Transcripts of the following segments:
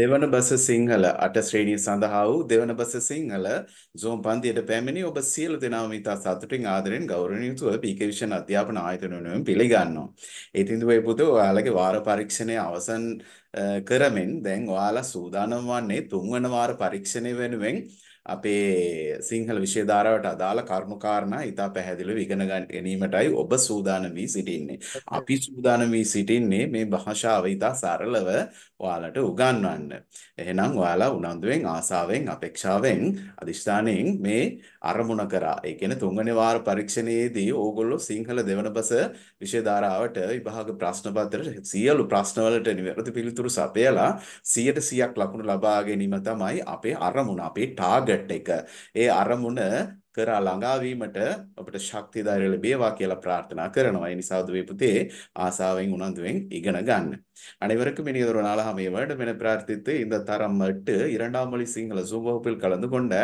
දෙවන බස සිංහල අට ශ්‍රේණිය සඳහා වූ දෙවන බස සිංහල සෝම් පන්තියට පැමිණි ඔබ සියලු දෙනාම ඉතා සතුටින් ආදරෙන් ගෞරවණීය යුතුව පීක විෂන් අධ්‍යාපන ආයතන වෙනුවෙන් පිළිගන්නවා. ඉතින් දුවේ පුතේ ඔයාලගේ වාර පරීක්ෂණය අවසන් කරමින් දැන් ඔයාලා සූදානම් වන්නේ තුන්වන වාර පරීක්ෂණය වෙනුවෙන් අපේ සිංහල විෂයධාරාවට අදාළ කරුණුකාරණා ඉතා පැහැදිලිව ඉගෙන ගැනීමටයි ඔබ සූදානම් වී සිටින්නේ. අපි සූදානම් වී සිටින්නේ මේ භාෂාව ඉතා සරලව ඔයාලට උගන්වන්න. එහෙනම් ඔයාලා උනන්දුවෙන් ආසාවෙන් අපේක්ෂාවෙන් අදිෂ්ඨානයෙන් මේ අරමුණ කරා. ඒ කියන්නේ තුන්වෙනි වාර පරීක්ෂණයේදී ඕගොල්ලෝ සිංහල දෙවන බස විෂයධාරාවට විභාග ප්‍රශ්න පත්‍රයේ සියලු ප්‍රශ්නවලට නිවැරදි පිළිතුරු සපයලා 100% ලකුණු ලබා ගැනීම තමයි අපේ අරමුණ, අපේ ටාගට් සබ්ජෙක්ට් ஏ ඒ අරමුණ කරා ළඟාවීමට අපිට ශක්තිධාරය பிரார்த்தனா කියලා ප්‍රාර්ථනා කරනවා. ඒ නිසා දුවේ පුතේ அனைவருக்கும் இனிய ஒரு நாளாக வேண்டும் என பிரார்த்தித்து இந்த தரம் எட்டு இரண்டாம் மொழி சிங்கள ஜூம் வகுப்பில் கலந்து கொண்ட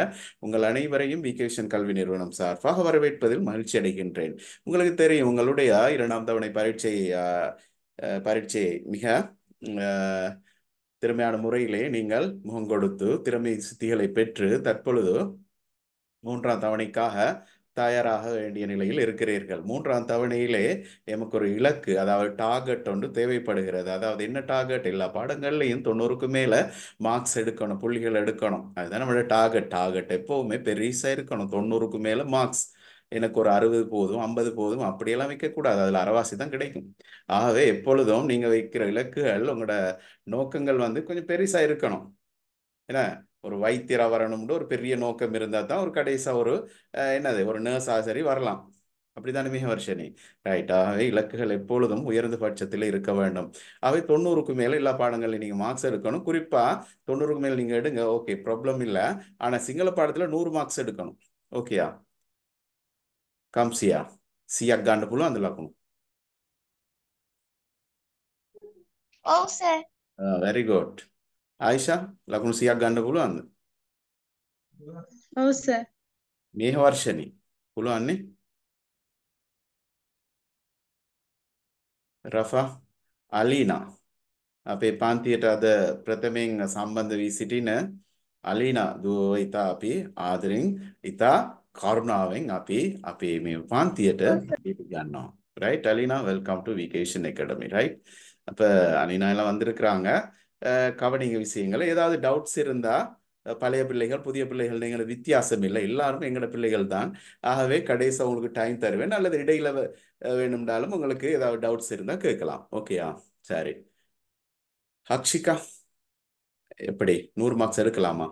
உங்கள் அனைவரையும் விகேஷன் கல்வி நிறுவனம் சார்பாக வரவேற்பதில் மகிழ்ச்சி அடைகின்றேன் உங்களுக்கு தெரியும் உங்களுடைய இரண்டாம் தவணை பரீட்சை பரீட்சை மிக திறமையான முறையிலே நீங்கள் முகம் கொடுத்து திறமை சித்திகளை பெற்று தற்பொழுது மூன்றாம் தவணைக்காக தயாராக வேண்டிய நிலையில் இருக்கிறீர்கள் மூன்றாம் தவணையிலே எமக்கு ஒரு இலக்கு அதாவது டார்கெட் ஒன்று தேவைப்படுகிறது அதாவது என்ன டார்கெட் எல்லா பாடங்கள்லையும் தொண்ணூறுக்கு மேலே மார்க்ஸ் எடுக்கணும் புள்ளிகள் எடுக்கணும் அதுதான் நம்மளோட டார்கெட் டார்கெட் எப்போவுமே பெருசாக இருக்கணும் தொண்ணூறுக்கு மேலே மார்க்ஸ் எனக்கு ஒரு அறுபது போதும் ஐம்பது போதும் அப்படியெல்லாம் வைக்கக்கூடாது அதில் அறவாசி தான் கிடைக்கும் ஆகவே எப்பொழுதும் நீங்கள் வைக்கிற இலக்குகள் உங்களோட நோக்கங்கள் வந்து கொஞ்சம் பெருசாக இருக்கணும் என்ன ஒரு வைத்தியராக வரணும்னு ஒரு பெரிய நோக்கம் இருந்தால் தான் ஒரு கடைசியாக ஒரு என்னது ஒரு நர்ஸ் ஆசிரி வரலாம் அப்படிதானே வருஷனி ரைட் ஆகவே இலக்குகள் எப்பொழுதும் உயர்ந்த பட்சத்தில் இருக்க வேண்டும் அவை தொண்ணூறுக்கு மேலே எல்லா பாடங்களில் நீங்கள் மார்க்ஸ் எடுக்கணும் குறிப்பாக தொண்ணூறுக்கு மேலே நீங்கள் எடுங்க ஓகே ப்ராப்ளம் இல்லை ஆனால் சிங்கள பாடத்தில் நூறு மார்க்ஸ் எடுக்கணும் ஓகேயா කම් 100ක් 100ක් ගන්න පුළුවන්ද ලකුණු ඔව් oh, sir ah, very good Ayesha ලකුණු 100ක් ගන්න පුළුවන්ද ඔව් oh, සර් මේ වර්ෂණි පුළුවන් නේ රෆා අලීනා අපේ පන්තියට අද ප්‍රථමයෙන් සම්බන්ධ වී සිටින අලීනා දුව ඉතා අපි ආදරෙන් ඉතා කරුණාවෙන් අපි අපේ මේ පන්තියට ගන්නවා right Alina welcome to vacation academy right අප அலினா எல்லாம் வந்திருக்கிறாங்க கவனிங்க விஷயங்கள் ஏதாவது டவுட்ஸ் இருந்தா பழைய பிள்ளைகள் புதிய பிள்ளைகள் எங்களை வித்தியாசம் இல்லை எல்லாரும் எங்களோட பிள்ளைகள் தான் ஆகவே கடைசி உங்களுக்கு டைம் தருவேன் அல்லது இடையில வேணும்னாலும் உங்களுக்கு ஏதாவது டவுட்ஸ் இருந்தா கேட்கலாம் ஓகேயா சரி ஹக்ஷிகா எப்படி நூறு மார்க்ஸ் எடுக்கலாமா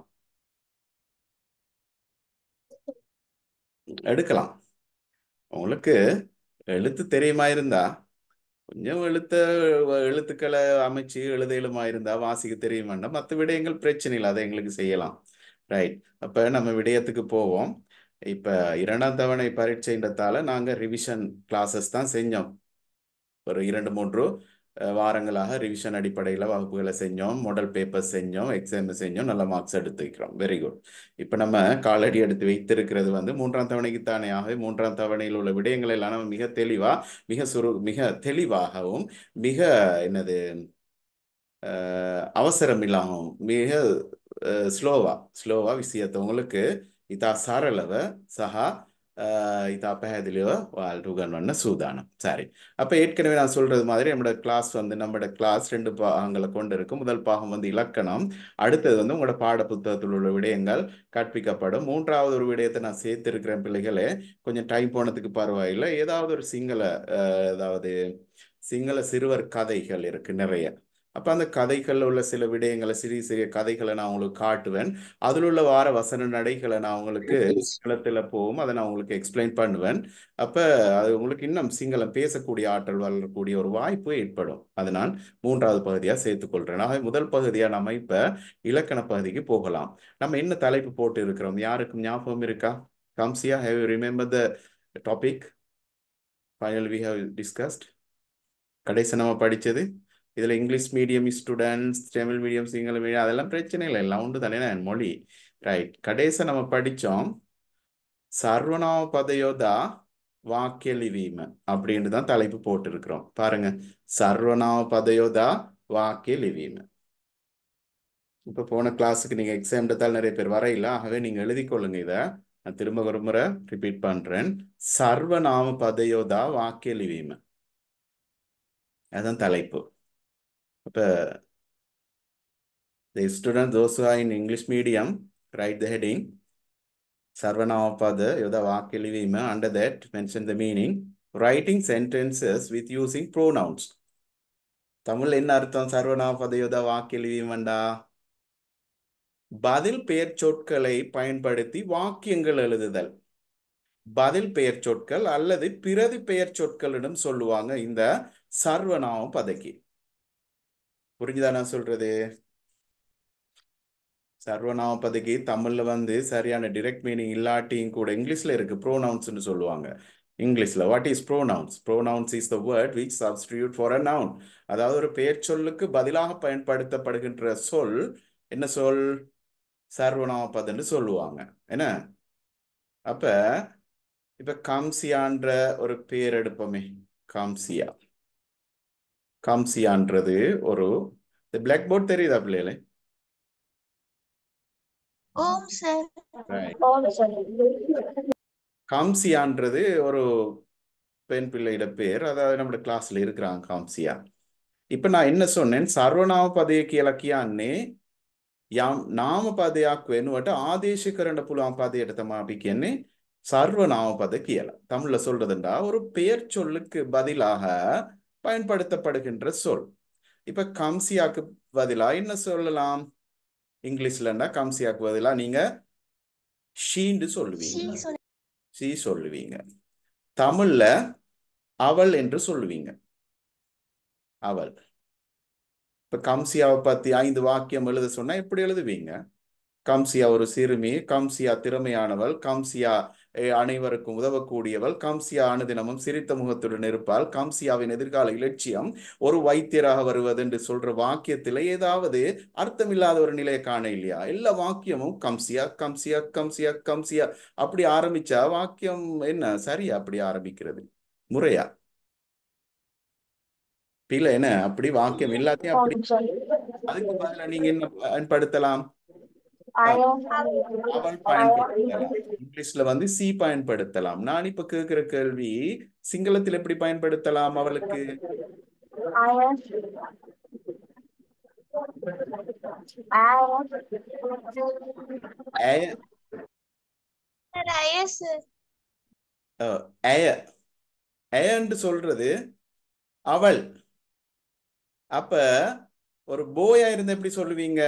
எடுக்கலாம் உங்களுக்கு எழுத்து தெரியுமா இருந்தா கொஞ்சம் எழுத்த எழுத்துக்களை அமைச்சு எழுமா இருந்தா வாசிக்க தெரியும் வேண்டாம் மற்ற விடயங்கள் பிரச்சனை இல்லை அதை எங்களுக்கு செய்யலாம் ரைட் அப்ப நம்ம விடயத்துக்கு போவோம் இப்ப இரண்டாம் தவணை பரீட்சைன்றதால நாங்க ரிவிஷன் கிளாஸஸ் தான் செஞ்சோம் ஒரு இரண்டு மூன்று வாரங்களாக ரிவிஷன் அடிப்படையில் வகுப்புகளை செஞ்சோம் மாடல் பேப்பர் செஞ்சோம் எக்ஸாம் செஞ்சோம் நல்ல மார்க்ஸ் எடுத்து வைக்கிறோம் வெரி குட் இப்போ நம்ம காலடி எடுத்து வைத்திருக்கிறது வந்து மூன்றாம் தவணைக்கு தானே ஆகவே மூன்றாம் தவணையில் உள்ள விடயங்கள் எல்லாம் நம்ம மிக தெளிவாக மிக சுரு மிக தெளிவாகவும் மிக என்னது அவசரம் இல்லாமல் மிக ஸ்லோவாக ஸ்லோவாக விஷயத்தவங்களுக்கு உங்களுக்கு இதா சாரளவை சஹா ඉතා පැහැදිලිව ඔයාලට උගන්වන්න சூதானம் சாரி அப்போ ஏற்கனவே நான் சொல்கிறது மாதிரி நம்மளோட கிளாஸ் வந்து நம்மளோட கிளாஸ் ரெண்டு பாகங்களை கொண்டு இருக்கும் முதல் பாகம் வந்து இலக்கணம் அடுத்தது வந்து உங்களோட பாட புத்தகத்தில் உள்ள விடயங்கள் கற்பிக்கப்படும் மூன்றாவது ஒரு விடயத்தை நான் சேர்த்திருக்கிறேன் பிள்ளைகளே கொஞ்சம் டைம் போனதுக்கு பரவாயில்லை ஏதாவது ஒரு சிங்கள ஏதாவது சிங்கள சிறுவர் கதைகள் இருக்கு நிறைய அப்போ அந்த கதைகளில் உள்ள சில விடயங்களை சிறிய சிறிய கதைகளை நான் உங்களுக்கு காட்டுவேன் அதில் உள்ள வார வசன நடைகளை நான் உங்களுக்கு சிங்களத்தில் போகும் அதை நான் உங்களுக்கு எக்ஸ்பிளைன் பண்ணுவேன் அப்போ அது உங்களுக்கு இன்னும் சிங்களம் பேசக்கூடிய ஆற்றல் வளரக்கூடிய ஒரு வாய்ப்பு ஏற்படும் அது நான் மூன்றாவது பகுதியாக சேர்த்துக்கொள்கிறேன் ஆகவே முதல் பகுதியாக நம்ம இப்போ இலக்கண பகுதிக்கு போகலாம் நம்ம என்ன தலைப்பு போட்டு இருக்கிறோம் யாருக்கும் ஞாபகம் இருக்கா Kamsiya have you remember the topic final we have discussed கடைசி நம்ம படித்தது இதில் English medium students Tamil medium Sinhala medium அதெல்லாம் பிரச்சனை இல்லை எல்லாம் உண்டு தானே மொழி ரைட் கடைசி நம்ம படித்தோம் சர்வநாம பதையோதா வாக்கியலிவீம அப்படின்ட்டு தான் தலைப்பு போட்டிருக்கிறோம் பாருங்க சர்வநாம பதையோதா வாக்கியலிவீம இப்போ போன கிளாஸுக்கு நீங்கள் எக்ஸாம் எடுத்தால் நிறைய பேர் வரையில ஆகவே நீங்கள் எழுதிக்கொள்ளுங்க இதை நான் திரும்ப ஒரு முறை ரிப்பீட் பண்ணுறேன் சர்வநாம பதையோதா வாக்கியலிவீம அதுதான் தலைப்பு அப்போ the students those who are in english medium write the heading sarvanamapada yoda vakkilivima under that mention the meaning writing sentences with using pronouns Tamil என்ன அர்த்தம் சர்வநாபதயோத வாக்கியலிவிமண்டா பதில் பெயர் சொற்களை பயன்படுத்தி வாக்கியங்கள் எழுதுதல் பதில் பெயர் சொற்கள் அல்லது பிரதி பெயர் சொற்களிடம் சொல்லுவாங்க இந்த சர்வநாம பதக்கி புரிஞ்சுதா நான் சொல்றது சர்வநாமபதிக்கு தமிழ்ல வந்து சரியான டிரெக்ட் மீனிங் இல்லாட்டியும் கூட இங்கிலீஷ்ல இருக்கு ப்ரோனவுன்ஸ்னு சொல்லுவாங்க இங்கிலீஷ்ல what is pronouns pronouns is the word which substitute for a noun அதாவது ஒரு பெயர் சொல்லுக்கு பதிலாக பயன்படுத்தப்படுகின்ற சொல் என்ன சொல் சர்வநாமப்பதுன்னு சொல்லுவாங்க என்ன அப்ப இப்ப காம்சியான்ற ஒரு பேர் எடுப்போமே காம்சியா కాంసియాంట్రది ఒరు ది బ్లాక్ போர்ட் தெரியுதா పిల్లలే காம்சியான்றது ஒரு பெண் பிள்ளையிட பேர் அதாவது நம்ம கிளாஸ்ல இருக்கிறாங்க காம்சியா இப்ப நான் என்ன சொன்னேன் சர்வநாம பதையக்கு இலக்கியான்னே யாம் நாம பதையாக்கு வெனுவட்ட ஆதேசிகரண்ட புலாம் எடுத்த தமாபிக்கன்னு சர்வநாம பதை கியல தமிழ்ல சொல்றதுண்டா ஒரு பெயர் சொல்லுக்கு பதிலாக பயன்படுத்தப்படுகின்ற சொல் இப்ப கம்சியாக்கு பதிலா என்ன சொல்லலாம் இங்கிலீஷ்லன்னா கம்சியாக்கு பதிலா நீங்க ஷீண்டு சொல்லுவீங்க ஷீ சொல்லுவீங்க தமிழ்ல அவள் என்று சொல்லுவீங்க அவள் இப்ப கம்சியாவை பத்தி ஐந்து வாக்கியம் எழுத சொன்னா எப்படி எழுதுவீங்க கம்சியா ஒரு சிறுமி கம்சியா திறமையானவள் கம்சியா அனைவருக்கும் உதவக்கூடியவள் காம்சியா அனுதினமும் சிரித்த முகத்துடன் இருப்பாள் காம்சியாவின் எதிர்கால இலட்சியம் ஒரு வைத்தியராக வருவது என்று சொல்ற வாக்கியத்தில் ஏதாவது அர்த்தமில்லாத ஒரு நிலையை காண இல்லையா எல்லா வாக்கியமும் கம்சியா கம்சியா கம்சியா கம்சியா அப்படி ஆரம்பிச்சா வாக்கியம் என்ன சரியா அப்படி ஆரம்பிக்கிறது முறையா இல்ல என்ன அப்படி வாக்கியம் எல்லாத்தையும் அப்படி அதுக்கு பதில நீங்க என்ன பயன்படுத்தலாம் இங்கிலீஷ்ல வந்து சி பயன்படுத்தலாம் நான் இப்ப கேக்குற கேள்வி சிங்களத்தில் எப்படி பயன்படுத்தலாம் அவளுக்கு oh, சொல்றது அவள் அப்ப ஒரு போயா இருந்த எப்படி சொல்லுவீங்க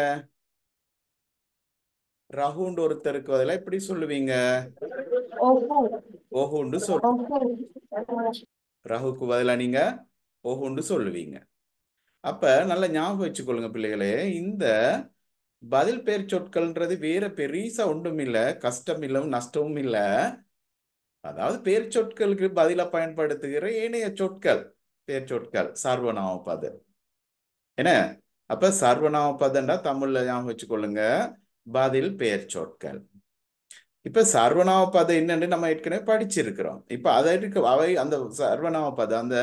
ரகுண்டு ஒருத்தருக்கு பதிலாக எப்படி சொல்லுவீங்க ஓஹுண்டு சொல்லுவீங்க ரகுக்கு பதிலாக நீங்க ஓஹுண்டு சொல்லுவீங்க அப்ப நல்லா ஞாபகம் வச்சுக்கொள்ளுங்க பிள்ளைகளே இந்த பதில் பேர் சொற்கள்ன்றது வேற பெரிசா ஒன்றும் இல்லை கஷ்டம் இல்லை நஷ்டமும் இல்லை அதாவது பேர் சொற்களுக்கு பதிலாக பயன்படுத்துகிற ஏனைய சொற்கள் பேர் சொற்கள் சர்வநாம பதில் என்ன அப்ப சர்வநாம பதன்றா தமிழ்ல ஞாபகம் வச்சுக்கொள்ளுங்க பதில் பெயர் சொற்கள் இப்ப சர்வநாம பதம் என்னன்னு நம்ம ஏற்கனவே படிச்சிருக்கிறோம் இப்ப அதற்கு அவை அந்த சர்வநாம பதம் அந்த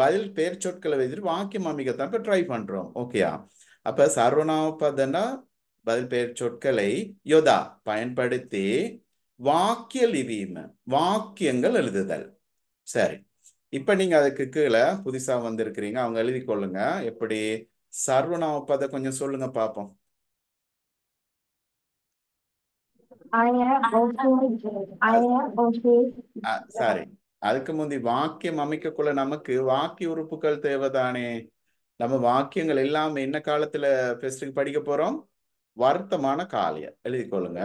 பதில் பெயர் சொற்களை வைத்து வாக்கியம் அமைக்கத்தான் இப்ப ட்ரை பண்றோம் ஓகேயா அப்ப சர்வநாம பதம்னா பதில் பெயர் சொற்களை யோதா பயன்படுத்தி வாக்கிய லிவியம் வாக்கியங்கள் எழுதுதல் சரி இப்ப நீங்க அதுக்கு கீழே புதுசா வந்திருக்கிறீங்க அவங்க எழுதி கொள்ளுங்க எப்படி சர்வநாம பதம் கொஞ்சம் சொல்லுங்க பார்ப்போம் சாரி அதுக்கு முந்தி வாக்கியம் அமைக்கக்குள்ள நமக்கு வாக்கிய உறுப்புகள் தேவைதானே நம்ம வாக்கியங்கள் எல்லாம் என்ன காலத்துல பெஸ்டுக்கு படிக்க போறோம் வருத்தமான காலைய கொள்ளுங்க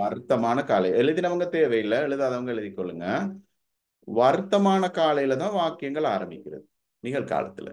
வருத்தமான காலை எழுதினவங்க தேவையில்லை எழுதாதவங்க கொள்ளுங்க வருத்தமான காலையில தான் வாக்கியங்கள் ஆரம்பிக்கிறது நிகழ்காலத்துல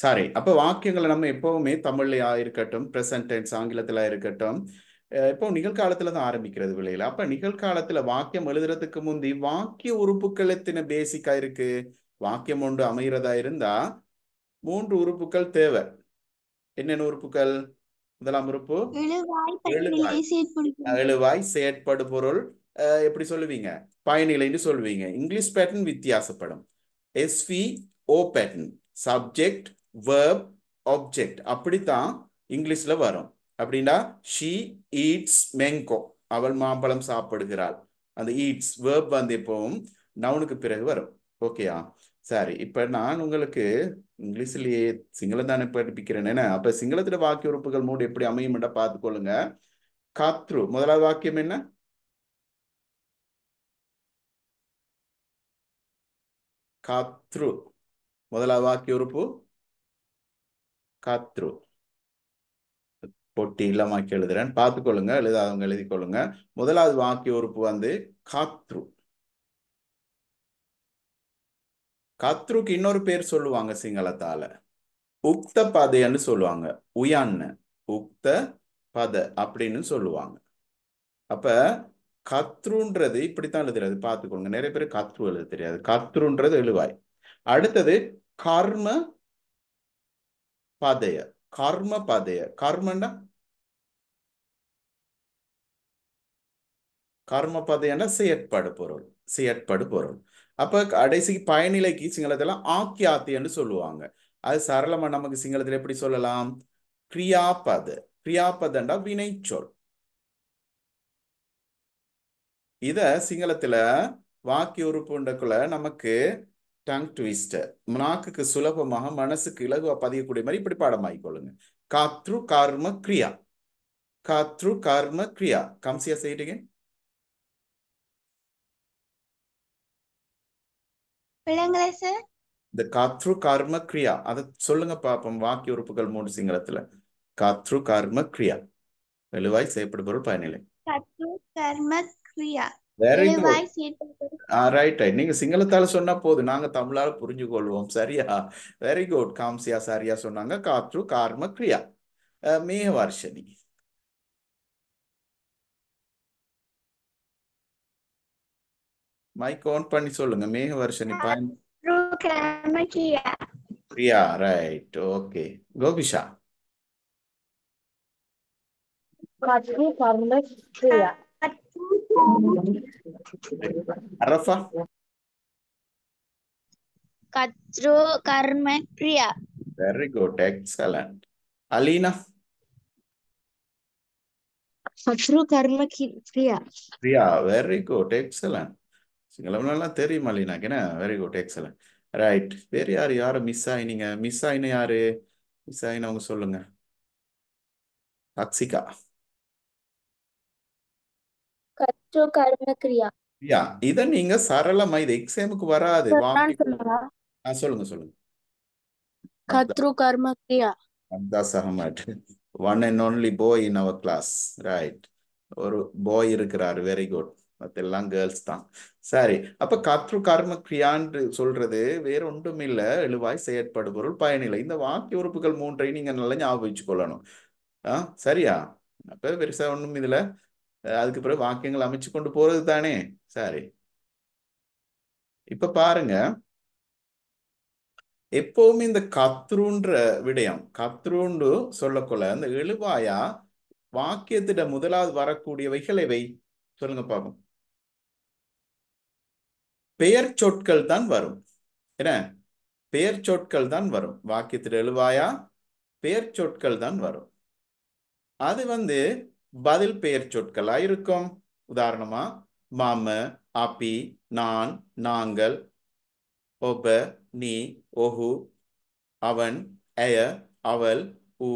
சாரி அப்போ வாக்கியங்களை நம்ம எப்பவுமே தமிழ்லையா இருக்கட்டும் பிரசன்டென்ஸ் ஆங்கிலத்துல ஆங்கிலத்தில் இருக்கட்டும் இப்போ நிகழ்காலத்துல தான் ஆரம்பிக்கிறது விளையில அப்ப நிகழ்காலத்துல வாக்கியம் எழுதுறதுக்கு முந்தி வாக்கிய உறுப்புகள் எத்தனை பேசிக்கா இருக்கு வாக்கியம் ஒன்று அமைகிறதா இருந்தா மூன்று உறுப்புகள் தேவை என்னென்ன உறுப்புகள் முதலாம் உறுப்பு எழுவாய் செயற்படு பொருள் எப்படி சொல்லுவீங்க பயனிலைன்னு சொல்லுவீங்க இங்கிலீஷ் பேட்டர்ன் வித்தியாசப்படும் SV O pattern subject verb object அப்படித்தான் இங்கிலீஷில் வரும் அப்படின்னா ஷீ ஈட்ஸ் மெங்கோ அவள் மாம்பழம் சாப்பிடுகிறாள் அந்த ஈட்ஸ் வேர்ப் வந்து எப்பவும் நவுனுக்கு பிறகு வரும் ஓகேயா சரி இப்போ நான் உங்களுக்கு இங்கிலீஷ்லேயே சிங்களம் தானே படிப்பிக்கிறேன் என்ன அப்போ சிங்களத்தில் வாக்கிய உறுப்புகள் மூடு எப்படி அமையும் என்ற பார்த்துக்கொள்ளுங்க காத்ரு முதலாவது வாக்கியம் என்ன காத்ரு முதலாவது வாக்கிய உறுப்பு காத்ரு பொட்டி இல்லமாக்கி எழுதுறேன் பார்த்துக்கொள்ளுங்க எழுதாதவங்க எழுதி கொள்ளுங்க முதலாவது வாக்கிய உறுப்பு வந்து காத்ரு கத்ருக்கு இன்னொரு பேர் சொல்லுவாங்க சிங்களத்தால உக்த பதைன்னு சொல்லுவாங்க உயான்னு உக்த பத அப்படின்னு சொல்லுவாங்க அப்ப கத்ருன்றது இப்படித்தான் எழுதுறது பார்த்துக்கோங்க நிறைய பேர் கத்ரு எழுத தெரியாது கத்ருன்றது எழுவாய் அடுத்தது கர்ம පදය කර්ම පදය කර්මන கர்மபதை என செயற்படு பொருள் செயற்படு பொருள் அப்ப கடைசிக்கு பயனிலைக்கு சிங்களத்துல ஆக்கியாத்தி என்று சொல்லுவாங்க அது சரளமா நமக்கு சிங்களத்துல எப்படி சொல்லலாம் கிரியாபது கிரியாபதண்டா வினைச்சொல் இத சிங்களத்துல வாக்கிய உறுப்புண்டக்குள்ள நமக்கு டங் ட்விஸ்டர் நாக்குக்கு சுலபமாக மனசுக்கு இலகுவா பதியக்கூடிய மாதிரி இப்படி பாடமாக்கிக்கொள்ளுங்க காத்ரு கர்ம கிரியா காத்ரு கர்ம கிரியா கம்சியா செய்யிட்டீங்க இந்த காத்ரு கர்ம கிரியா அதை சொல்லுங்க பாப்போம் வாக்கிய உறுப்புகள் மூணு சிங்களத்துல காத்ரு கர்ம கிரியா வலுவாய் செய்யப்படுபொருள் பயனிலை கர்ம கிரியா வெரி ரைட் ரைட் நீங்க சிங்களத்தால சொன்னா போதும் நாங்க தமிழால புரிஞ்சு கொள்வோம் சரியா வெரி குட் காம்சியா சரியா சொன்னாங்க காற்று கார்ம கிரியா மேக வர்ஷனி மைக் ஆன் பண்ணி சொல்லுங்க மேக வர்ஷனி பிரியா ரைட் ஓகே கோபிஷா காற்று கர்ம கிரியா அரசா கத்ரோ கர்ம கிரியா வெரி குட் எக்ஸலன்ட் அலீனா கத்ரோ கர்ம கிரியா கிரியா வெரி குட் எக்ஸலன்ட் சிங்களம் நல்லா தெரியும் அலீனாக்கு என்ன வெரி குட் எக்ஸலன்ட் ரைட் வேற யாரு யாரு மிஸ் ஆயினீங்க மிஸ் ஆயின யாரு மிஸ் ஆயினவங்க சொல்லுங்க அக்ஸிகா கர்த்தோ கர்ம கிரியா யா இத நீங்க சரளமா இது எக்ஸாமுக்கு வராது சொல்லுங்க சொல்லுங்க கர்த்ரு கர்ம கிரியா அந்த Ahmad. One and only boy in our class right ஒரு பாய் இருக்கிறார் வெரி குட் மற்றெல்லாம் கேர்ள்ஸ் தான் சரி அப்ப கத்ரு கர்ம கிரியான்னு சொல்றது வேற ஒன்றும் இல்லை எழுவாய் செயற்படு பொருள் பயனில்லை இந்த வாக்கிய உறுப்புகள் மூன்றையும் நீங்க நல்லா ஞாபகம் வச்சுக்கொள்ளணும் ஆ சரியா அப்ப பெருசா ஒன்றும் இதுல அதுக்கு பிறகு வாக்கியங்கள் அமைச்சு கொண்டு போறது தானே சாரி இப்ப பாருங்க எப்பவுமே இந்த கத்ருன்ற விடயம் கத்ருண்டு சொல்லக்கொள்ள இந்த எழுவாயா வாக்கியத்திட முதலாவது வரக்கூடியவைகளை வை சொல்லுங்க பாப்போம் பெயர் சொற்கள் தான் வரும் என்ன பெயர் சொற்கள் தான் வரும் வாக்கியத்திட எழுவாயா பெயர் சொற்கள் தான் வரும் அது வந்து பதில் பெயர் சொற்களா இருக்கும் உதாரணமா மாம அப்பி நான் நாங்கள் ஒப நீ ஒஹு அவன் எய அவள் உ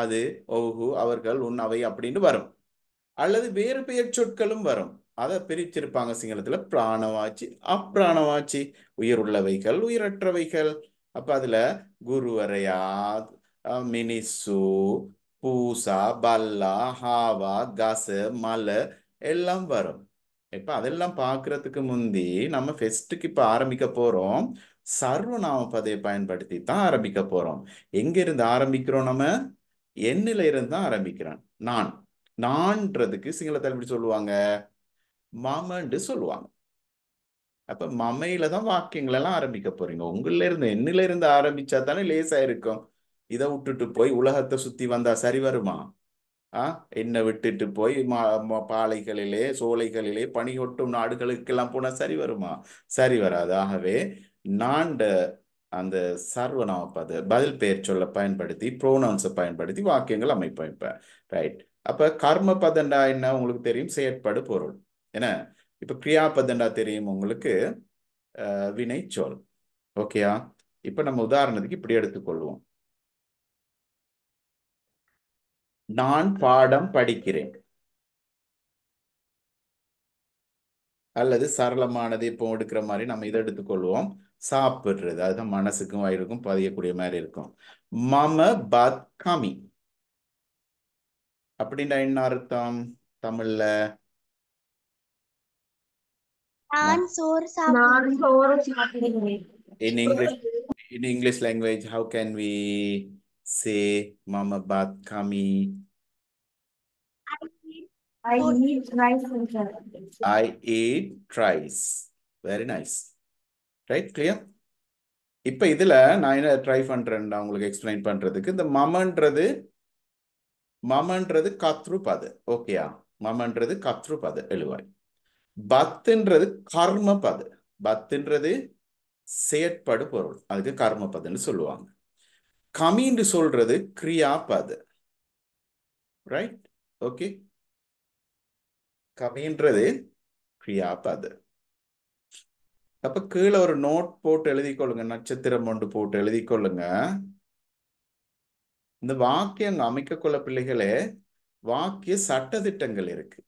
அது ஒஹு அவர்கள் உன் அவை அப்படின்னு வரும் அல்லது வேறு பெயர் சொற்களும் வரும் அதை பிரிச்சிருப்பாங்க சிங்களத்துல பிராணவாச்சி அப்பிராணவாச்சி உள்ளவைகள் உயிரற்றவைகள் அப்ப அதுல குருவரையா மினிசு பூசா பல்லா ஹாவா கச மலை எல்லாம் வரும் இப்போ அதெல்லாம் பார்க்கறதுக்கு முந்தி நம்ம ஃபெஸ்ட்டுக்கு இப்போ ஆரம்பிக்க போகிறோம் சர்வநாம பதவியை பயன்படுத்தி தான் ஆரம்பிக்க போகிறோம் எங்கேருந்து ஆரம்பிக்கிறோம் நம்ம எண்ணில இருந்து தான் ஆரம்பிக்கிறோம் நான் நான்றதுக்கு சிங்கள எப்படி சொல்லுவாங்க மமண்டு சொல்லுவாங்க அப்போ மமையில தான் வாக்கியங்களெல்லாம் ஆரம்பிக்க போறீங்க உங்கள இருந்து எண்ணில இருந்து ஆரம்பிச்சா தானே லேசாக இருக்கும் இதை விட்டுட்டு போய் உலகத்தை சுத்தி வந்தா சரி வருமா ஆ என்னை விட்டுட்டு போய் பாலைகளிலே சோலைகளிலே பணி ஒட்டும் நாடுகளுக்கெல்லாம் போனா சரி வருமா சரி வராது ஆகவே நாண்ட அந்த சர்வநாமப்பது பதில் பெயர் சொல்ல பயன்படுத்தி ப்ரோனவுன்ஸை பயன்படுத்தி வாக்கியங்கள் அமைப்பேன் ரைட் அப்ப கர்ம பதண்டா என்ன உங்களுக்கு தெரியும் செயற்பாடு பொருள் என்ன இப்ப கிரியா பதண்டா தெரியும் உங்களுக்கு வினை சொல் ஓகேயா இப்ப நம்ம உதாரணத்துக்கு இப்படி எடுத்துக்கொள்வோம் நான் பாடம் படிக்கிறேன் அல்லது சரளமானது இப்போ எடுக்கிற மாதிரி நம்ம இதை எடுத்துக்கொள்வோம் சாப்பிடுறது அதுதான் மனசுக்கும் வயிறுக்கும் பதியக்கூடிய மாதிரி இருக்கும் மம பத் கமி அப்படின்ற என்ன அர்த்தம் தமிழ்ல in English in English language how can we Say, Mama Bat kami. I eat rice. I eat rice. Very nice. Right? Clear? இப்போ இதில் நான் என்ன ட்ரை பண்றேன்டா உங்களுக்கு எக்ஸ்பிளைன் பண்றதுக்கு இந்த மமன்றது மமன்றது கத்ருபது ஓகேயா மமன்றது கத்ருபது எழுவாய் பத்துன்றது கர்ம பது பத்துன்றது செயற்படு பொருள் அதுக்கு கர்ம பதுன்னு சொல்லுவாங்க கமின்னு சொல்றது கிரியாபது ரைட் ஓகே கமின்றது கிரியாபது அப்ப கீழே ஒரு நோட் போட்டு கொள்ளுங்க நட்சத்திரம் ஒன்று போட்டு கொள்ளுங்க இந்த வாக்கியம் அமைக்கக்குள்ள பிள்ளைகளே வாக்கிய சட்ட திட்டங்கள் இருக்கு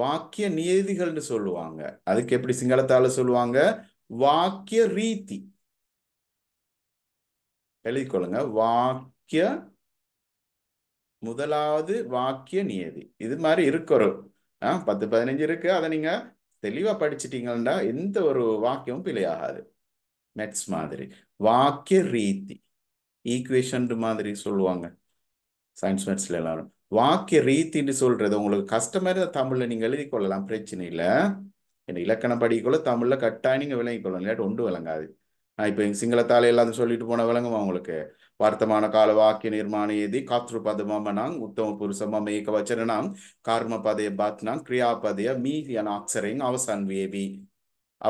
வாக்கிய நியதிகள்னு சொல்லுவாங்க அதுக்கு எப்படி சிங்களத்தால சொல்லுவாங்க வாக்கிய ரீதி எழுதிக்கொள்ளுங்க வாக்கிய முதலாவது வாக்கிய நியதி இது மாதிரி இருக்கொரு பத்து பதினஞ்சு இருக்கு அதை நீங்க தெளிவா படிச்சிட்டீங்கன்னா எந்த ஒரு வாக்கியமும் பிழையாகாது மேத்ஸ் மாதிரி வாக்கிய ரீதி ஈக்குவேஷன் மாதிரி சொல்லுவாங்க சயின்ஸ் மேத்ஸ்ல எல்லாரும் வாக்கிய ரீத்தின்னு சொல்றது உங்களுக்கு கஷ்டமா இருந்த தமிழ்ல நீங்க எழுதி கொள்ளலாம் பிரச்சனை இல்லை இலக்கணம் படிக்கொள்ள தமிழ்ல கட்டாயம் நீங்க விளங்கிக்கொள்ளலாம் இல்லாட்டி ஒன்று விளங்காது இப்போ சிங்களத்தால் எல்லாத்தையும் சொல்லிட்டு போன விளங்குமா உங்களுக்கு வர்த்தமான கால வாக்கிய ನಿರ್ಮಾಣಯೇದಿ உத்தம ಉತ್ತಮ ಪುರುಷ ಮಮ ಏಕವಚನನಾಂ கர்மபதய பாத்னாம் கிரியாபதய மீதியான அக்ஷரையும் அவசான் வேவி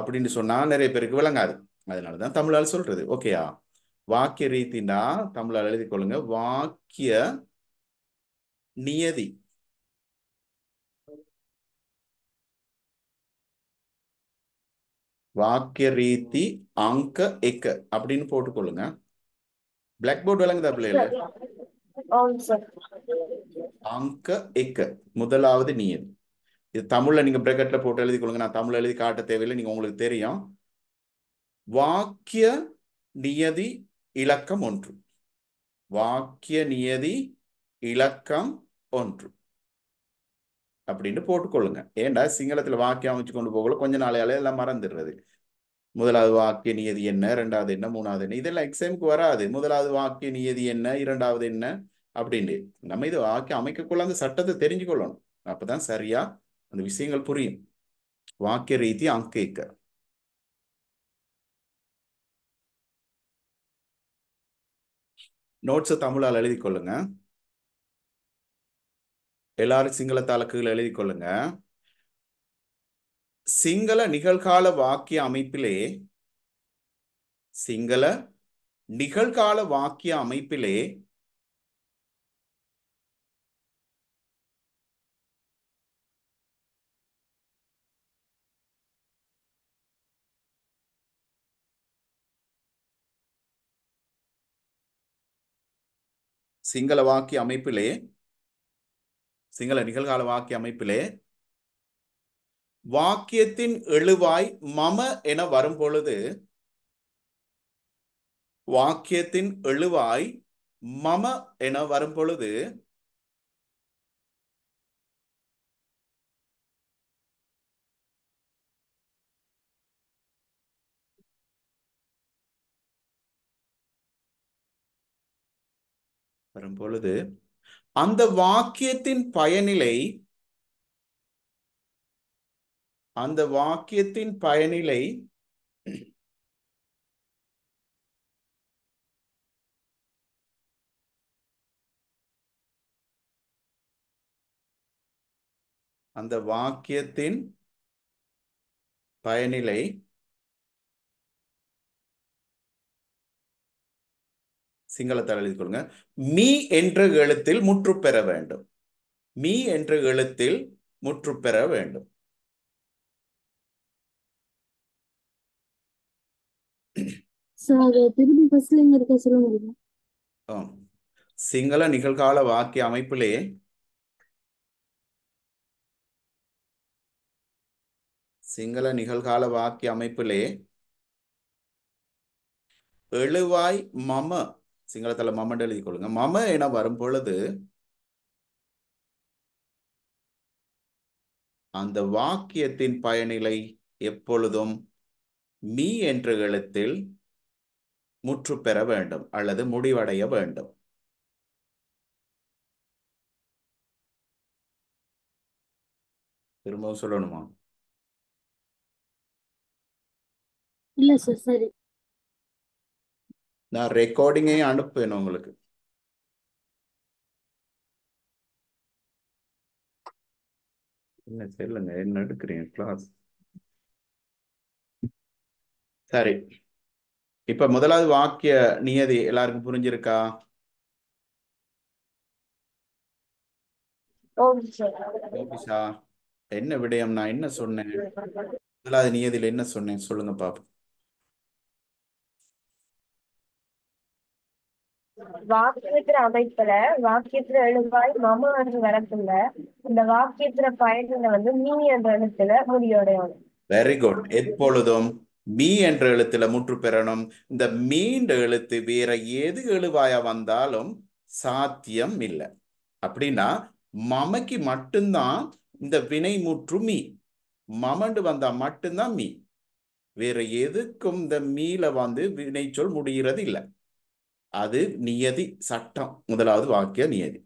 அப்படின்னு சொன்னா நிறைய பேருக்கு விளங்காது அதனால தான் தமிழால் சொல்றது ஓகேயா வாக்கிய ரீதினா தமிழால் எழுதி கொள்ளுங்க வாக்கிய நியதி வாக்கிய ரீதி அங்க எக்க அப்படின்னு போட்டுக்கொள்ளுங்க பிளாக் போர்டு விளங்குதா அங்க எக்க முதலாவது நீயது இது தமிழ்ல நீங்க பிரகட்ல போட்டு எழுதி கொள்ளுங்க நான் தமிழ் எழுதி காட்ட தேவையில்லை நீங்க உங்களுக்கு தெரியும் வாக்கிய நியதி இலக்கம் ஒன்று வாக்கிய நியதி இலக்கம் ஒன்று அப்படின்னு போட்டுக்கொள்ளுங்க ஏண்டா சிங்களத்தில் வாக்கியம் அமைச்சு கொண்டு போகல கொஞ்ச நாளையாலே எல்லாம் மறந்துடுறது முதலாவது வாக்கிய நியதி என்ன ரெண்டாவது என்ன மூணாவது என்ன இதெல்லாம் எக்ஸாமுக்கு வராது முதலாவது வாக்கிய நியதி என்ன இரண்டாவது என்ன அப்படின்ட்டு நம்ம இது வாக்கியம் அமைக்கக்குள்ள அந்த சட்டத்தை தெரிஞ்சு கொள்ளணும் அப்பதான் சரியா அந்த விஷயங்கள் புரியும் வாக்கிய ரீதி அங்கேக்க நோட்ஸை தமிழால் எழுதி கொள்ளுங்க எல்லாரும் சிங்கள கீழே எழுதி கொள்ளுங்க சிங்கள நிகழ்கால வாக்கிய அமைப்பிலே சிங்கள நிகழ்கால வாக்கிய அமைப்பிலே சிங்கள வாக்கிய அமைப்பிலே சிங்கள நிகழ்கால வாக்கிய அமைப்பிலே வாக்கியத்தின் எழுவாய் மம என வரும் பொழுது வாக்கியத்தின் எழுவாய் மம என வரும் பொழுது வரும் பொழுது அந்த வாக்கியத்தின் பயனிலை அந்த வாக்கியத்தின் பயனிலை அந்த வாக்கியத்தின் பயனிலை சிங்களத்தால் எழுதி கொடுங்க மீ என்ற எழுத்தில் முற்று பெற வேண்டும் மீ என்ற எழுத்தில் முற்று பெற வேண்டும் சிங்கள நிகழ்கால வாக்கிய அமைப்பிலே சிங்கள நிகழ்கால வாக்கிய அமைப்பிலே எழுவாய் மம சிங்களத்தில் எழுதி கொள்ளுங்க மம என வரும் பொழுது அந்த வாக்கியத்தின் பயனிலை எப்பொழுதும் மீ என்ற எழுத்தில் முற்று பெற வேண்டும் அல்லது முடிவடைய வேண்டும் திரும்பவும் சொல்லணுமா இல்ல சார் சரி நான் ரெக்கார்டிங்கே அனுப்புவேன் உங்களுக்கு என்ன சொல்லுங்க என்ன எடுக்கிறீங்க கிளாஸ் சரி இப்ப முதலாவது வாக்கிய நியதி எல்லாருக்கும் புரிஞ்சிருக்கா என்ன விடயம் நான் என்ன சொன்னேன் முதலாவது நியதியில என்ன சொன்னேன் சொல்லுங்க பாப்போம் வாக்கியத்துல அமைப்புல வாக்கியத்துல எழுவாய் மம என்று வரத்துல இந்த வாக்கியத்துல பயணத்துல வந்து மீ என்ற எழுத்துல முடியோடையும் வெரி குட் எப்பொழுதும் மீ என்ற எழுத்துல முற்று பெறணும் இந்த மீண்ட எழுத்து வேற எது எழுவாயா வந்தாலும் சாத்தியம் இல்லை அப்படின்னா மமக்கு மட்டும்தான் இந்த வினை முற்று மீ மமண்டு வந்தா மட்டும்தான் மீ வேற எதுக்கும் இந்த மீல வந்து வினைச்சொல் முடிகிறது இல்லை அது நியதி சட்டம் முதலாவது வாக்கிய நியதி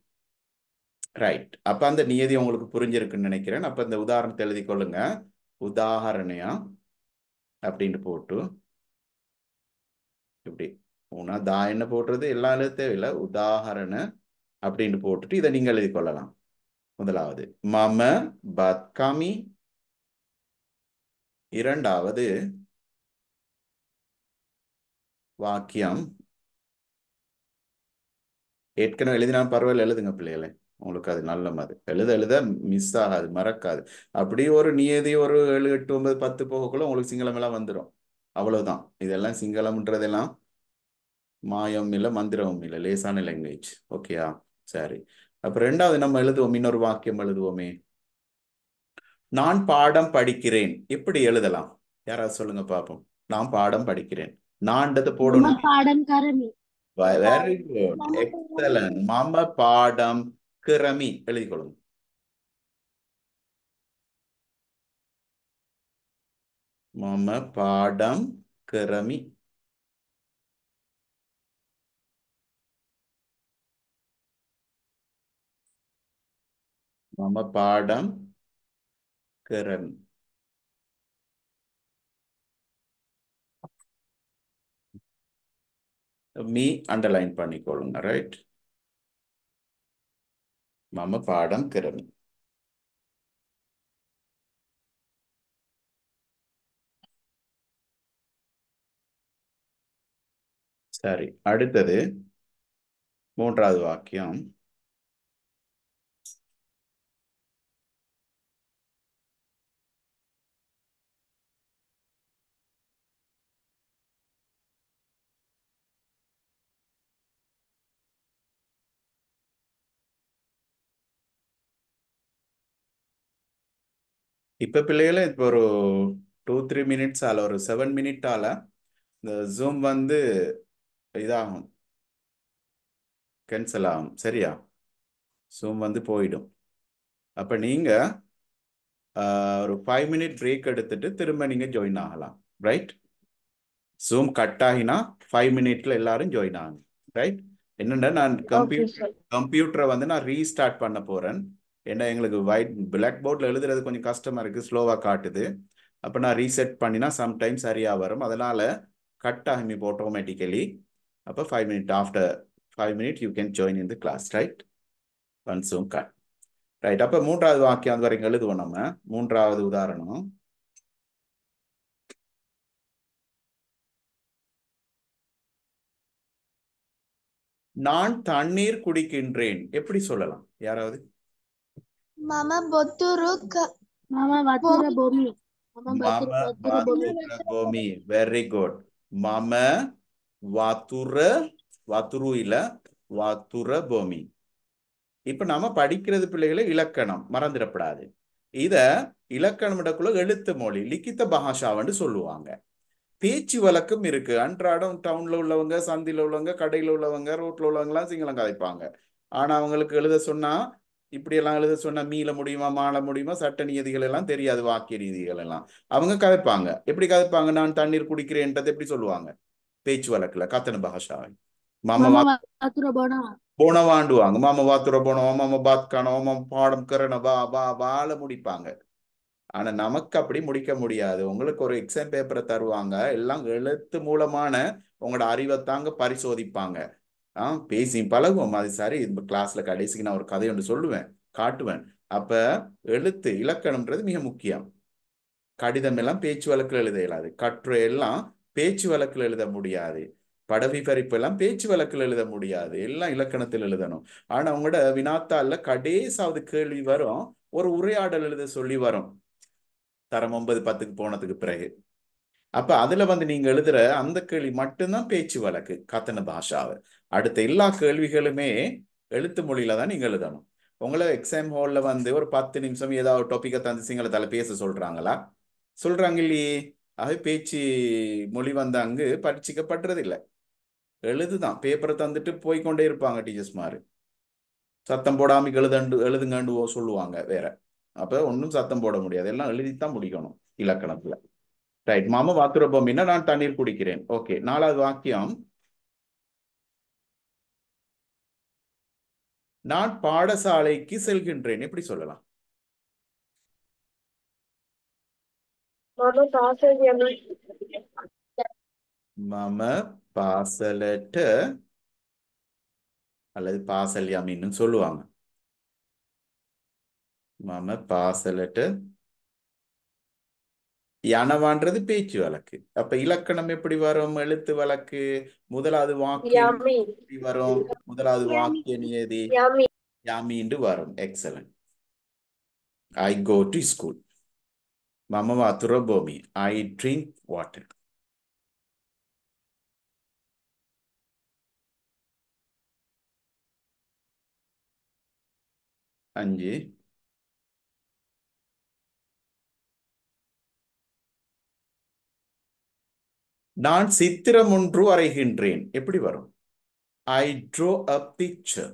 ரைட் அப்ப அந்த நியதி உங்களுக்கு புரிஞ்சிருக்குன்னு நினைக்கிறேன் அப்ப இந்த உதாரணத்தை எழுதி கொள்ளுங்க உதாரணையா அப்படின்ட்டு போட்டு இப்படி ஊனா தா என்ன போடுறது எல்லா தேவையில்லை உதாகரண அப்படின்னு போட்டுட்டு இதை நீங்கள் எழுதி கொள்ளலாம் முதலாவது மம பத்காமி இரண்டாவது வாக்கியம் ஏற்கனவே எழுதினா பரவாயில்ல எழுதுங்க பிள்ளைகளே உங்களுக்கு அது நல்ல மாதிரி எழுத எழுத மிஸ் ஆகாது மறக்காது அப்படி ஒரு நியதி ஒரு ஏழு எட்டு ஒன்பது பத்து போகக்குள்ள உங்களுக்கு சிங்களம் எல்லாம் வந்துடும் அவ்வளவுதான் இதெல்லாம் சிங்களம்ன்றதெல்லாம் மாயம் இல்லை மந்திரமும் இல்லை லேசான லாங்குவேஜ் ஓகேயா சரி அப்ப ரெண்டாவது நம்ம எழுதுவோம் இன்னொரு வாக்கியம் எழுதுவோமே நான் பாடம் படிக்கிறேன் எப்படி எழுதலாம் யாராவது சொல்லுங்க பாப்போம் நான் பாடம் படிக்கிறேன் நான் போடணும் வெரி குட் புத்தலன் மம பாடம் கிரமி எழுதி கொள்ளும் மம பாடம் கிரமி மம பாடம் கிரமி மீ அண்டர்லைன் பண்ணிக்கொள்ளுங்க ரைட் मम पाठं करोमि சரி அடுத்தது மூன்றாவது வாக்கியம் இப்போ பிள்ளைகள இப்போ ஒரு டூ த்ரீ மினிட்ஸ் ஆல ஒரு செவன் ஆல இந்த ஜூம் வந்து இதாகும் கேன்சல் ஆகும் சரியா ஜூம் வந்து போயிடும் அப்போ நீங்கள் ஒரு ஃபைவ் மினிட் பிரேக் எடுத்துட்டு திரும்ப நீங்கள் ஜாயின் ஆகலாம் ரைட் ஜூம் கட் ஆகினா ஃபைவ் மினிட்ல எல்லாரும் ஜாயின் ஆகும் ரைட் என்னென்னா நான் கம்ப்யூட்டர் கம்ப்யூட்டரை வந்து நான் ரீஸ்டார்ட் பண்ண போகிறேன் ஏன்னா எங்களுக்கு ஒயிட் பிளாக் போர்டில் எழுதுறது கொஞ்சம் கஷ்டமாக இருக்குது ஸ்லோவாக காட்டுது அப்போ நான் ரீசெட் பண்ணினா சம்டைம் சரியாக வரும் அதனால் கட் ஆகும் இப்போ ஆட்டோமேட்டிக்கலி அப்போ five minute after five minute you can join in the class right ஒன்ஸும் கட் ரைட் அப்போ மூன்றாவது வாக்கியம் அது வரைக்கும் எழுதுவோம் நம்ம மூன்றாவது உதாரணம் நான் தண்ணீர் குடிக்கின்றேன் எப்படி சொல்லலாம் யாராவது మమ బొత్తురు మమ వత్తుర భూమి మమ వాతుర భూమి வெரி குட் மம வாத்துர வாத்துரு இல்ல வாத்துர பூமி இப்ப நாம படிக்கிறது பிள்ளைகளை இலக்கணம் மறந்துடப்படாது இத இலக்கணம் இடக்குள்ள எழுத்து மொழி லிக்கித்த பாஷாவன்னு சொல்லுவாங்க பேச்சு வழக்கம் இருக்கு அன்றாடம் டவுன்ல உள்ளவங்க சந்தில உள்ளவங்க கடையில உள்ளவங்க ரோட்ல உள்ளவங்க எல்லாம் சிங்களம் கதைப்பாங்க ஆனா அவங்களுக்கு எழுத சொன்னா இப்படி எல்லாம் எழுத சொன்னா மீள முடியுமா மாள முடியுமா சட்ட நியதிகள் எல்லாம் தெரியாது வாக்கிய ரீதிகள் எல்லாம் அவங்க கதைப்பாங்க எப்படி கதைப்பாங்க நான் தண்ணீர் குடிக்கிறேன்றது எப்படி சொல்லுவாங்க பேச்சு வழக்குல கத்தன பகஷா மாமா போன வாண்டுவாங்க மாமா வாத்துற போனோம் மாமா பாத் காணோம் மாமா பாடம் கரண வா வா வாழ முடிப்பாங்க ஆனா நமக்கு அப்படி முடிக்க முடியாது உங்களுக்கு ஒரு எக்ஸாம் பேப்பரை தருவாங்க எல்லாம் எழுத்து மூலமான உங்களோட அறிவை தாங்க பரிசோதிப்பாங்க ஆ பேசி பழகுவோம் அது சரி இந்த கிளாஸில் கடைசிக்கு நான் ஒரு கதை ஒன்று சொல்லுவேன் காட்டுவேன் அப்போ எழுத்து இலக்கணம்ன்றது மிக முக்கியம் கடிதம் எல்லாம் பேச்சு வழக்கில் எழுத இயலாது கட்டுரை எல்லாம் பேச்சு வழக்கில் எழுத முடியாது படவிபரிப்பு எல்லாம் பேச்சு வழக்கில் எழுத முடியாது எல்லாம் இலக்கணத்தில் எழுதணும் ஆனா அவங்களோட வினாத்தால கடைசாவது கேள்வி வரும் ஒரு உரையாடல் எழுத சொல்லி வரும் தரம் ஒன்பது பத்துக்கு போனதுக்கு பிறகு அப்ப அதுல வந்து நீங்க எழுதுற அந்த கேள்வி மட்டும்தான் பேச்சு வழக்கு கத்தன பாஷாவை அடுத்த எல்லா கேள்விகளுமே எழுத்து மொழியில தான் நீங்க எழுதணும் உங்களை எக்ஸாம் ஹாலில் வந்து ஒரு பத்து நிமிஷம் ஏதாவது டாப்பிக்கை தந்து தலை பேச சொல்கிறாங்களா சொல்கிறாங்க இல்லையே ஆகவே பேச்சு மொழி வந்து அங்கு பரீட்சிக்கப்படுறதில்லை எழுதுதான் பேப்பரை தந்துட்டு போய்கொண்டே இருப்பாங்க டீச்சர்ஸ் மாதிரி சத்தம் போடாமல் எழுதண்டு எழுதுங்கண்டு சொல்லுவாங்க வேற அப்போ ஒன்றும் சத்தம் போட முடியாது எல்லாம் எழுதித்தான் முடிக்கணும் இலக்கணத்தில் ரைட் மாமா என்ன நான் தண்ணீர் குடிக்கிறேன் ஓகே நாலாவது வாக்கியம் நான் பாடசாலைக்கு செல்கின்றேன் எப்படி சொல்லலாம் மம பாசலட்ட அல்லது பாசல்யாமின்னு சொல்லுவாங்க மம பாசலட்ட யனவான்றது பேச்சு வழக்கு அப்ப இலக்கணம் எப்படி வரும் எழுத்து வழக்கு முதலாவது வாக்கியம் வரும் முதலாவது வாக்கிய நியதி என்று வரும் excellent I go to school மமவா துரபோமி ஐ ட்ரிங்க் வாட்டர் அஞ்சு நான் சித்திரம் ஒன்று வரைகின்றேன் எப்படி வரும் ஐ ட்ரோ அ பிக்சர்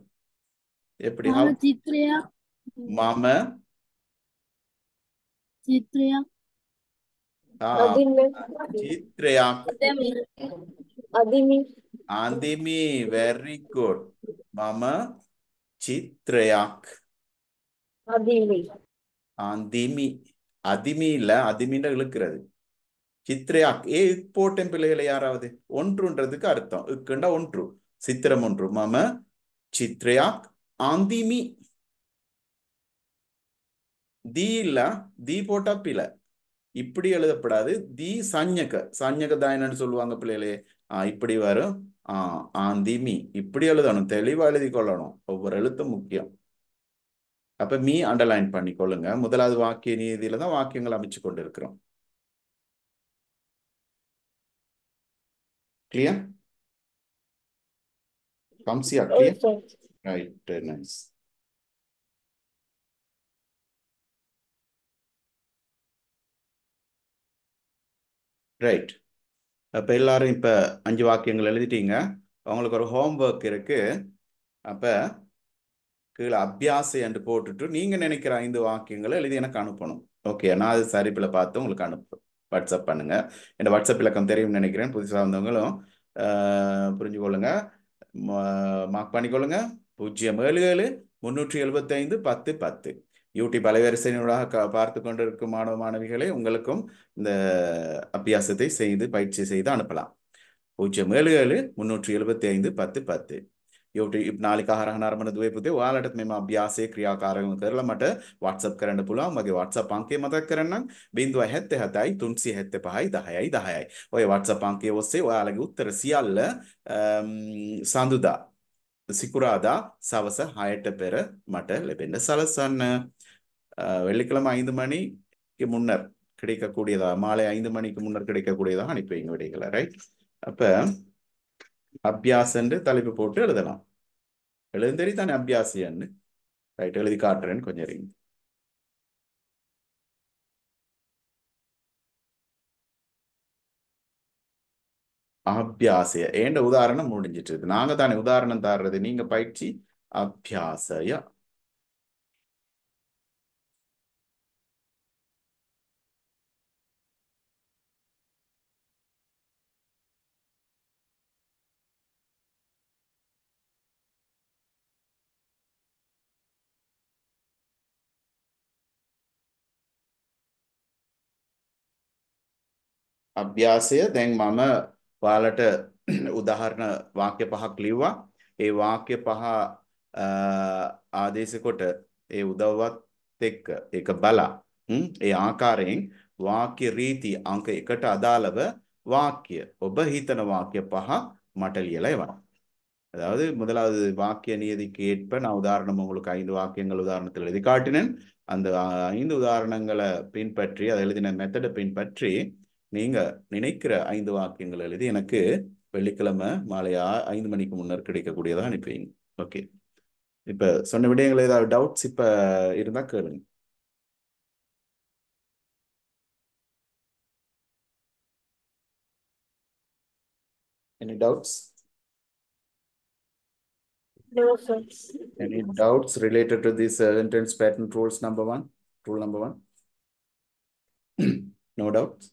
எப்படி மாம வெரி குட் மாம சித்ரயாக் அதிமி அதிமி அதிமி இல்ல அதிமின்னு இழுக்கிறது சித்திரையாக் ஏ இக் போட்டேன் பிள்ளைகளை யாராவது ஒன்றுன்றதுக்கு அர்த்தம் இக்குண்டா ஒன்று சித்திரம் ஒன்று மம சித்ரயாக் ஆந்திமி தி இல்ல தி போட்டா பில இப்படி எழுதப்படாது தி சஞ்சக சஞ்சக தாயனன்னு சொல்லுவாங்க பிள்ளைகளே ஆஹ் இப்படி வரும் ஆஹ் ஆந்திமி இப்படி எழுதணும் தெளிவா எழுதி கொள்ளணும் ஒவ்வொரு எழுத்தும் முக்கியம் அப்ப மீ அண்டர்லைன் பண்ணிக்கொள்ளுங்க முதலாவது வாக்கிய நீதியில தான் வாக்கியங்கள் அமைச்சு கொண்டு இருக்கிறோம் clear comes here clear oh, right uh, nice right அப்போ எல்லாரும் இப்போ அஞ்சு வாக்கியங்கள் எழுதிட்டீங்க அவங்களுக்கு ஒரு ஹோம்ஒர்க் இருக்கு அப்போ கீழே அபியாசை என்று போட்டுட்டு நீங்கள் நினைக்கிற ஐந்து வாக்கியங்களை எழுதி எனக்கு அனுப்பணும் ஓகே நான் அது சரிப்பில் பார்த்து உங்களுக்கு அனுப்புறேன் வாட்ஸ்அப் பண்ணுங்கள் என்னோட வாட்ஸ்அப் இலக்கம் தெரியும்னு நினைக்கிறேன் புதுசாக வந்தவங்களும் புரிஞ்சு கொள்ளுங்க மார்க் பண்ணிக்கொள்ளுங்க பூஜ்ஜியம் ஏழு ஏழு முன்னூற்றி எழுபத்தைந்து பத்து பத்து யூடியூப் அலைவரிசையினூடாக க பார்த்து கொண்டிருக்கும் மாணவ மாணவிகளை உங்களுக்கும் இந்த அபியாசத்தை செய்து பயிற்சி செய்து அனுப்பலாம் பூஜ்ஜியம் ஏழு ஏழு முன்னூற்றி எழுபத்தி ஐந்து பத்து பத்து යෝටි නාලිකා හරහා නරඹන දුවේ පුතේ ඔයාලට මෙම අභ්‍යාසයේ ක්‍රියාකාරකම කරලා මට WhatsApp කරන්න පුළුවන්. මගේ WhatsApp අංකය මතක් කරන්නම් 077යි 375යි 10යි 10යි. ඔය WhatsApp අංකය ඔස්සේ ඔයාලගේ උත්තර සියල්ල සඳුදා සිකුරාදා සවස 6ට පෙර මට ලැබෙන්න සලස්වන්න. வெள்ளிக்கிழமை ஐந்து மணிக்கு முன்னர் கிடைக்கக்கூடியதா மாலை ஐந்து மணிக்கு முன்னர் கிடைக்கக்கூடியதாக அனுப்பி வைங்க விடைகளை ரைட் அப்போ அபியாசன்று தலைப்பு போட்டு எழுதலாம் தெரியும் தானே அபியாசியான்னு ரைட் எழுதி காட்டுறேன்னு கொஞ்சம் இருங்க அபியாசய ஏண்ட உதாரணம் முடிஞ்சிட்டு இருக்கு நாங்க தானே உதாரணம் தாடுறது நீங்க பயிற்சி அபியாசையா අභ්‍යාසය දැන් මම ඔයාලට උදාහරණ වාක්‍ය පහක් ලිව්වා. ඒ වාක්‍ය පහ ආදේශ කොට ඒ උදව්වත් එක්ක ඒක බලා. ඒ ආකාරයෙන් වාක්‍ය රීති අංක 1ට අදාළව වාක්‍ය ඔබ හිතන වාක්‍ය පහ මට ලියලා එවන්න. அதாவது முதலாவது வாக்கிய நியதிக்கு ஏற்ப நான் உதாரணம் உங்களுக்கு ஐந்து வாக்கியங்கள் உதாரணத்தில் எழுதி காட்டினேன் அந்த ஐந்து உதாரணங்களை பின்பற்றி அதை எழுதின மெத்தடை பின்பற்றி நீங்க நினைக்கிற ஐந்து வாக்கியங்கள் எழுதி எனக்கு வெள்ளிக்கிழமை மாலை ஐந்து மணிக்கு முன்னர் கிடைக்கக்கூடியதாக அனுப்பிவிங்க ஓகே இப்ப சொன்ன விடயங்கள் ஏதாவது டவுட்ஸ் இப்ப இருந்தா கேளுங்க any doubts any doubts related to this sentence pattern rules number one rule number one no doubts